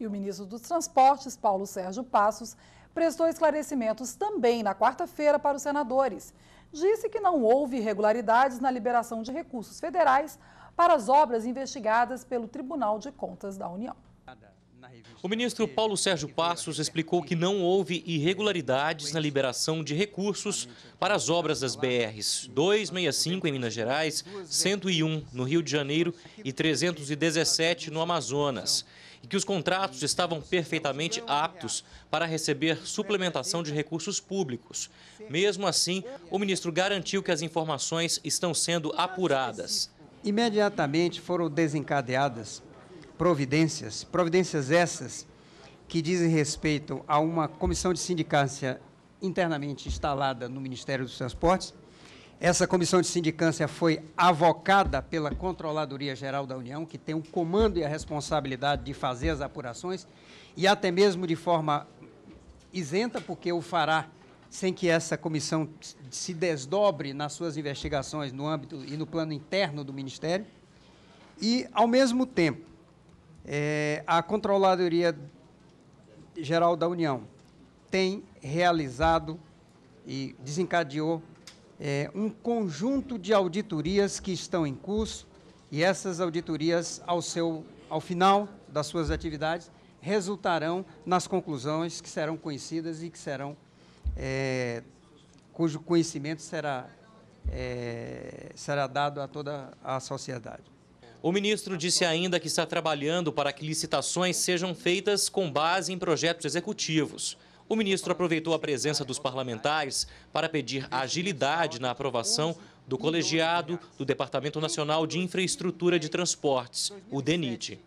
e o ministro dos Transportes, Paulo Sérgio Passos, prestou esclarecimentos também na quarta-feira para os senadores. Disse que não houve irregularidades na liberação de recursos federais para as obras investigadas pelo Tribunal de Contas da União. O ministro Paulo Sérgio Passos explicou que não houve irregularidades na liberação de recursos para as obras das BRs 265 em Minas Gerais, 101 no Rio de Janeiro e 317 no Amazonas e que os contratos estavam perfeitamente aptos para receber suplementação de recursos públicos. Mesmo assim, o ministro garantiu que as informações estão sendo apuradas. Imediatamente foram desencadeadas providências, providências essas que dizem respeito a uma comissão de sindicância internamente instalada no Ministério dos Transportes essa comissão de sindicância foi avocada pela Controladoria Geral da União, que tem o comando e a responsabilidade de fazer as apurações, e até mesmo de forma isenta, porque o fará sem que essa comissão se desdobre nas suas investigações no âmbito e no plano interno do Ministério. E, ao mesmo tempo, é, a Controladoria Geral da União tem realizado e desencadeou é, um conjunto de auditorias que estão em curso e essas auditorias, ao, seu, ao final das suas atividades, resultarão nas conclusões que serão conhecidas e que serão é, cujo conhecimento será é, será dado a toda a sociedade. O ministro disse ainda que está trabalhando para que licitações sejam feitas com base em projetos executivos. O ministro aproveitou a presença dos parlamentares para pedir agilidade na aprovação do colegiado do Departamento Nacional de Infraestrutura de Transportes, o DENIT.